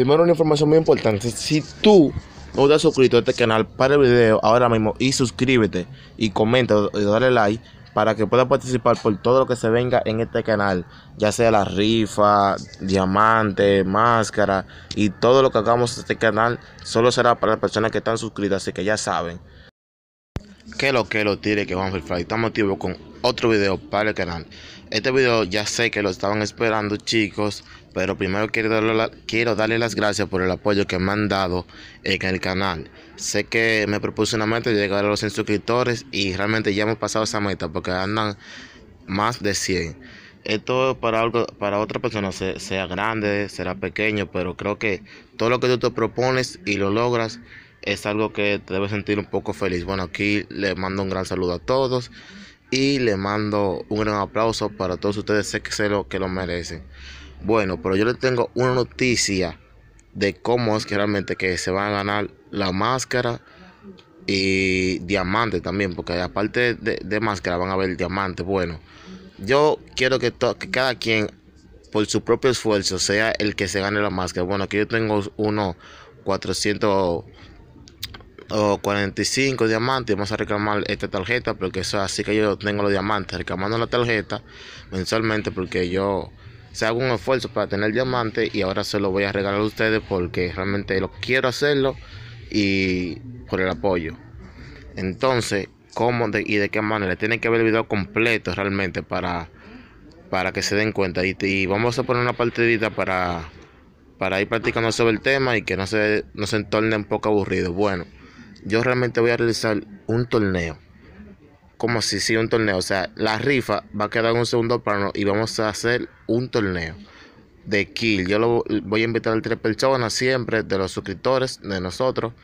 Primero, una información muy importante. Si tú no te has suscrito a este canal, para el video ahora mismo y suscríbete y comenta y dale like para que puedas participar por todo lo que se venga en este canal, ya sea la rifa, diamante, máscara y todo lo que hagamos en este canal, solo será para las personas que están suscritas, así que ya saben. Que lo que lo tiene que vamos a ahí. estamos activos con otro video para el canal. Este video ya sé que lo estaban esperando chicos pero primero quiero darle, quiero las gracias por el apoyo que me han dado en el canal. Sé que me propuse una meta de llegar a los 100 suscriptores y realmente ya hemos pasado esa meta porque andan más de 100. Esto para, para otra persona sea grande, será pequeño, pero creo que todo lo que tú te propones y lo logras es algo que te debe sentir un poco feliz. Bueno, aquí les mando un gran saludo a todos y les mando un gran aplauso para todos ustedes. Sé que sé lo que lo merecen. Bueno, pero yo le tengo una noticia de cómo es que realmente que se van a ganar la máscara y diamante también, porque aparte de, máscara van a haber diamante. Bueno, yo quiero que, cada quien por su propio esfuerzo sea el que se gane la máscara. Bueno, aquí yo tengo uno 445 o diamantes. Vamos a reclamar esta tarjeta porque eso así que yo tengo los diamantes reclamando la tarjeta mensualmente porque yo se hago un esfuerzo para tener diamante y ahora se lo voy a regalar a ustedes porque realmente lo quiero hacerlo y por el apoyo. Entonces, ¿cómo y de qué manera? Tienen que ver el video completo realmente para, para que se den cuenta. Y, y, vamos a poner una partidita para, para ir practicando sobre el tema y que no se, no se entorne un poco aburrido. Bueno, yo realmente voy a realizar un torneo como si hiciera un torneo. O sea, la rifa va a quedar un segundo plano y vamos a hacer un torneo de Kill. Yo lo voy a invitar a tres personas siempre de los suscriptores, de nosotros.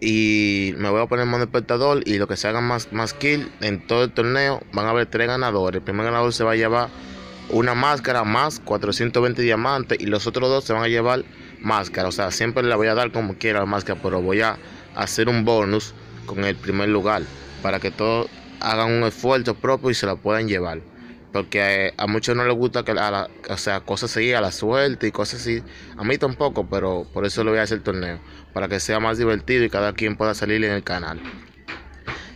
Y me voy a poner modo espectador y lo que se haga más, más kill en todo el torneo van a haber tres ganadores. El primer ganador se va a llevar una máscara más 420 diamantes y los otros dos se van a llevar máscara. O sea, siempre le voy a dar como quiera la máscara, pero voy a hacer un bonus con el primer lugar para que todos hagan un esfuerzo propio y se lo puedan llevar. Porque eh, a, muchos no les gusta que a la, o sea, cosas así, a la suerte y cosas así. A mí tampoco, pero por eso lo voy a hacer el torneo. Para que sea más divertido y cada quien pueda salir en el canal.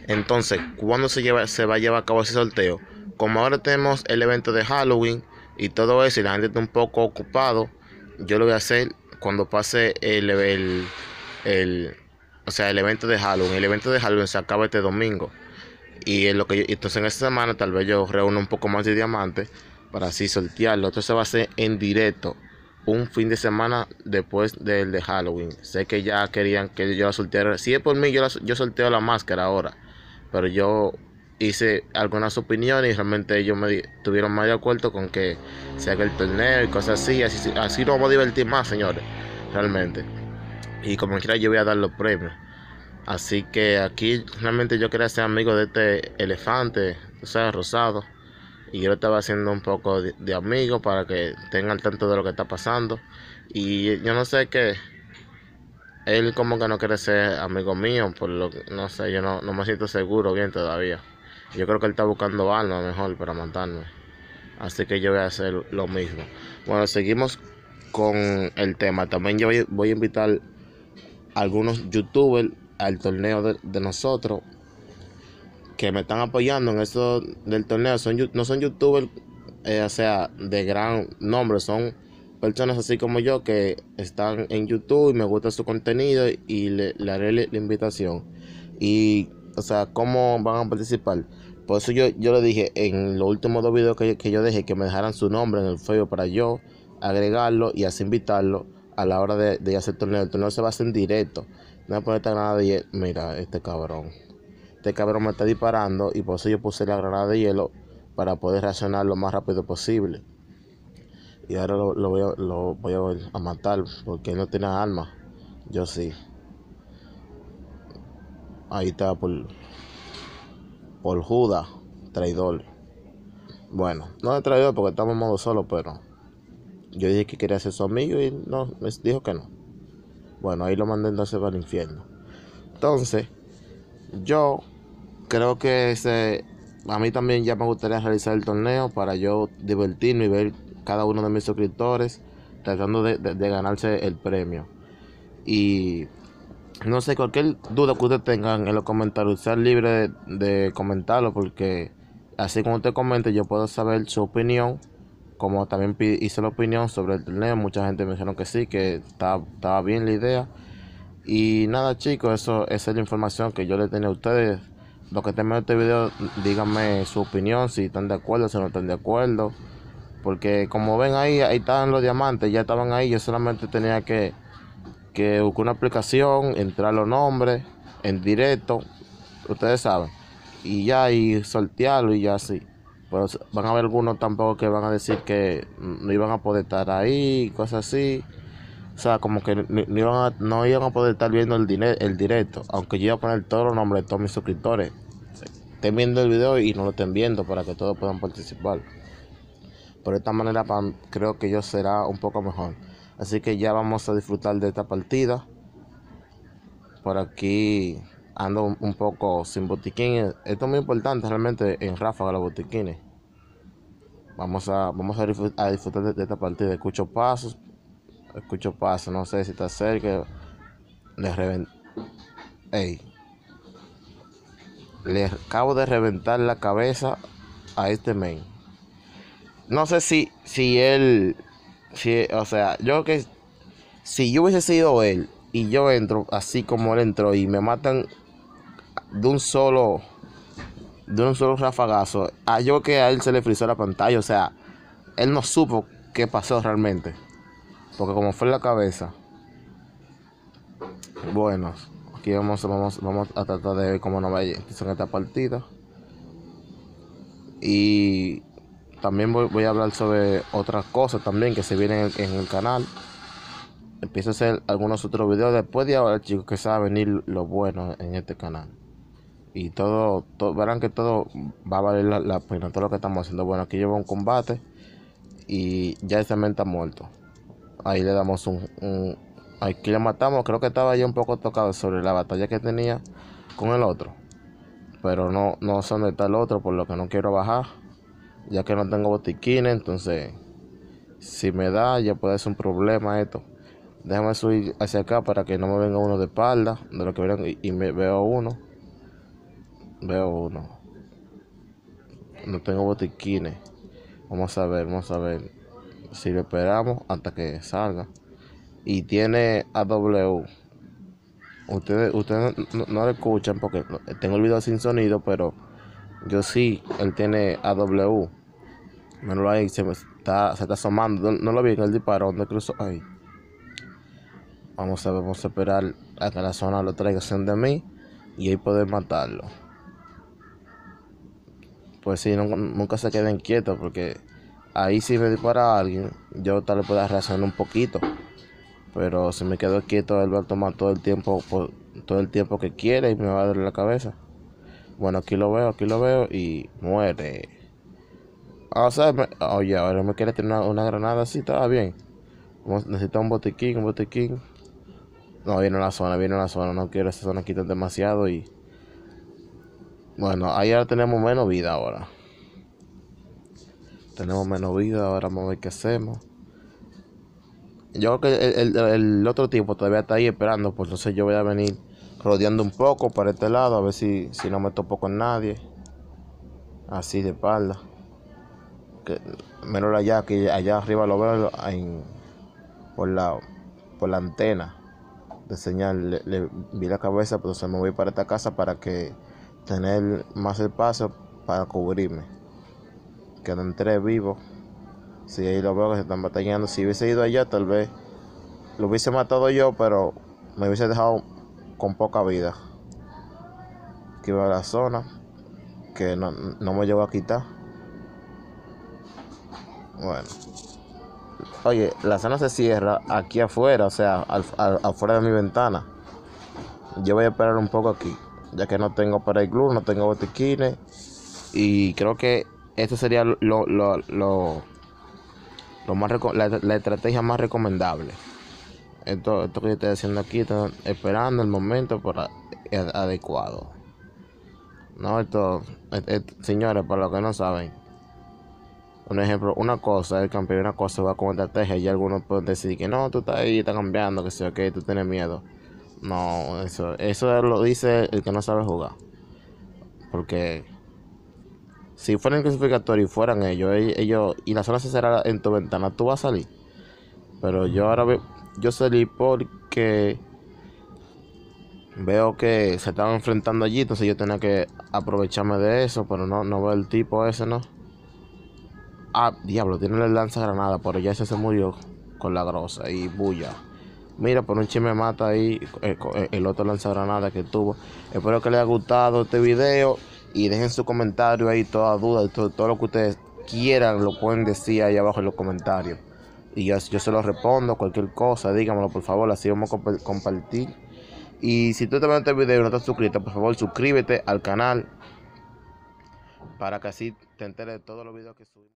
Entonces, ¿cuándo se, lleva, se va a llevar a cabo ese sorteo? Como ahora tenemos el evento de Halloween y todo eso y la gente está un poco ocupado, yo lo voy a hacer cuando pase el, el o sea, el evento de Halloween. El evento de Halloween se acaba este domingo. Y en lo que entonces en esta semana tal vez yo reúno un poco más de diamantes para así sortearlo. se va a ser en directo un fin de semana después del de Halloween. Sé que ya querían que yo la solteara. Si es por mí, yo, solteo la máscara ahora. Pero yo hice algunas opiniones y realmente ellos me tuvieron más de acuerdo con que se haga el torneo y cosas así. Así, así nos vamos a divertir más, señores. Realmente y como quiera yo voy a dar los premios. Así que aquí realmente yo quería ser amigo de este elefante, o sea, rosado. Y yo lo estaba haciendo un poco de, amigo para que tengan al tanto de lo que está pasando. Y yo no sé qué. Él como que no quiere ser amigo mío, por lo no sé, yo no, me siento seguro bien todavía. Yo creo que él está buscando algo mejor para matarme. Así que yo voy a hacer lo mismo. Bueno, seguimos con el tema. También yo voy, voy a invitar algunos youtubers al torneo de, nosotros que me están apoyando en eso del torneo son no son youtubers eh, o sea de gran nombre son personas así como yo que están en YouTube y me gusta su contenido y le, haré la, la invitación y o sea cómo van a participar por eso yo, yo le dije en los últimos dos videos que, que yo dejé que me dejaran su nombre en el feo para yo agregarlo y así invitarlo a la hora de, hacer el torneo. El torneo se va a hacer en directo. No voy a poner esta granada de hielo. Mira, este cabrón. Este cabrón me está disparando y por eso yo puse la granada de hielo para poder reaccionar lo más rápido posible. Y ahora lo, voy, a, lo matar porque no tiene alma. Yo sí. Ahí está por, por Judas, traidor. Bueno, no es traidor porque estamos en modo solo, pero yo dije que quería ser su amigo y no, me dijo que no. Bueno, ahí lo mandé entonces para el infierno. Entonces, yo creo que a mí también ya me gustaría realizar el torneo para yo divertirme y ver cada uno de mis suscriptores tratando de, ganarse el premio. Y no sé, cualquier duda que ustedes tengan en los comentarios, sean libre de, de, comentarlo porque así como usted comente yo puedo saber su opinión como también hice la opinión sobre el torneo, mucha gente me dijeron que sí, que estaba, bien la idea. Y nada chicos, eso esa es la información que yo le tenía a ustedes. Los que estén viendo este video, díganme su opinión, si están de acuerdo, si no están de acuerdo. Porque como ven ahí, ahí estaban los diamantes, ya estaban ahí, yo solamente tenía que, que buscar una aplicación, entrar los nombres, en directo, ustedes saben. Y ya, y sortearlo y ya así. Pero van a haber algunos tampoco que van a decir que no iban a poder estar ahí, cosas así. O sea, como que no, iban a, poder estar viendo el, el directo, aunque yo iba a poner todos los nombres de todos mis suscriptores. Estén viendo el video y no lo estén viendo para que todos puedan participar. por esta manera creo que yo será un poco mejor. Así que ya vamos a disfrutar de esta partida. Por aquí ando un, poco sin botiquín. Esto es muy importante realmente en ráfaga los botiquines. Vamos a, vamos a, disfrutar de, esta partida. Escucho pasos. Escucho pasos. No sé si está cerca. Le reventé. Ey. Le acabo de reventar la cabeza a este men. No sé si, si él. Si, o sea, yo que. Si yo hubiese sido él y yo entro así como él entró y me matan de un solo de un solo rafagazo, yo que a él se le frizó la pantalla, o sea, él no supo qué pasó realmente. Porque como fue la cabeza. Bueno, aquí vamos, vamos, vamos a tratar de ver cómo nos va en esta partida. Y también voy, a hablar sobre otras cosas también que se vienen en, el canal. Empiezo a hacer algunos otros videos después de ahora, chicos, que sabe venir lo bueno en este canal y todo, verán que todo va a valer la, pena, todo lo que estamos haciendo. Bueno, aquí lleva un combate y ya ese men está muerto. Ahí le damos un, Aquí le matamos, creo que estaba ya un poco tocado sobre la batalla que tenía con el otro. Pero no, no sé dónde está el otro, por lo que no quiero bajar. Ya que no tengo botiquines, entonces... Si me da, ya puede ser un problema esto. Déjame subir hacia acá para que no me venga uno de espalda, de lo que y, y me veo uno Veo uno. No tengo botiquines. Vamos a ver, vamos a ver. Si lo esperamos hasta que salga. Y tiene AW. Ustedes, ustedes no, no lo escuchan porque tengo el video sin sonido, pero yo sí, él tiene AW. Menos ahí, se, está, se está asomando. No, lo vi en el disparo, donde cruzó. Ahí. Vamos a ver, vamos a esperar Hasta la zona lo traiga de mí y ahí poder matarlo pues sí, nunca se queden quietos porque ahí si me dispara a alguien, yo tal vez pueda reaccionar un poquito. Pero si me quedo quieto, él va a tomar todo el tiempo, por, pues, todo el tiempo que quiere y me va a doler la cabeza. Bueno, aquí lo veo, aquí lo veo y muere. Ah, o sea, oye, ahora me quiere tener una, granada así, está bien. Necesito un botiquín, un botiquín. No, viene la zona, viene la zona. No quiero esa zona quitan demasiado y bueno, ahí ahora tenemos menos vida ahora. Tenemos menos vida, ahora vamos a ver qué hacemos. Yo creo que el, otro tipo todavía está ahí esperando, pues sé yo voy a venir rodeando un poco para este lado, a ver si, si no me topo con nadie. Así de espalda. menos allá, que allá arriba lo veo por, la, por la antena de señal. Le, le vi la cabeza, pero se me voy para esta casa para que tener más espacio para cubrirme. Que no entré vivo. Si ahí lo veo que se están batallando. Si hubiese ido allá, tal vez lo hubiese matado yo, pero me hubiese dejado con poca vida. Que va la zona que no, no me llegó a quitar. Bueno. Oye, la zona se cierra aquí afuera, o sea, afuera de mi ventana. Yo voy a esperar un poco aquí ya que no tengo para el club, no tengo botiquines. Y creo que esto sería lo, más la, estrategia más recomendable. Esto, esto que yo estoy haciendo aquí, estoy esperando el momento para, eh, adecuado. No, esto, señores, para los que no saben, un ejemplo, una cosa, el campeón, una cosa va con estrategia y algunos pueden decir que no, tú estás ahí, está cambiando, que sea que tú tienes miedo. No, eso, eso lo dice el que no sabe jugar. Porque si fuera el y fueran ellos, ellos y la zona se cerrara en tu ventana, tú vas a salir. Pero yo ahora yo salí porque veo que se estaban enfrentando allí, entonces yo tenía que aprovecharme de eso, pero no, no veo el tipo ese, ¿no? Ah, diablo, tiene el lanza granada, pero ya ese se murió con la grosa y bulla. Mira, por un chisme mata ahí eh, eh, el, otro lanzagranada que tuvo. Espero que les haya gustado este video y dejen su comentario ahí, toda duda, todo, todo lo que ustedes quieran lo pueden decir ahí abajo en los comentarios. Y yo, yo se los respondo, cualquier cosa, díganmelo por favor, así vamos a compartir. Y si tú estás viendo este video y no estás suscrito, por favor suscríbete al canal para que así te enteres de todos los videos que subimos.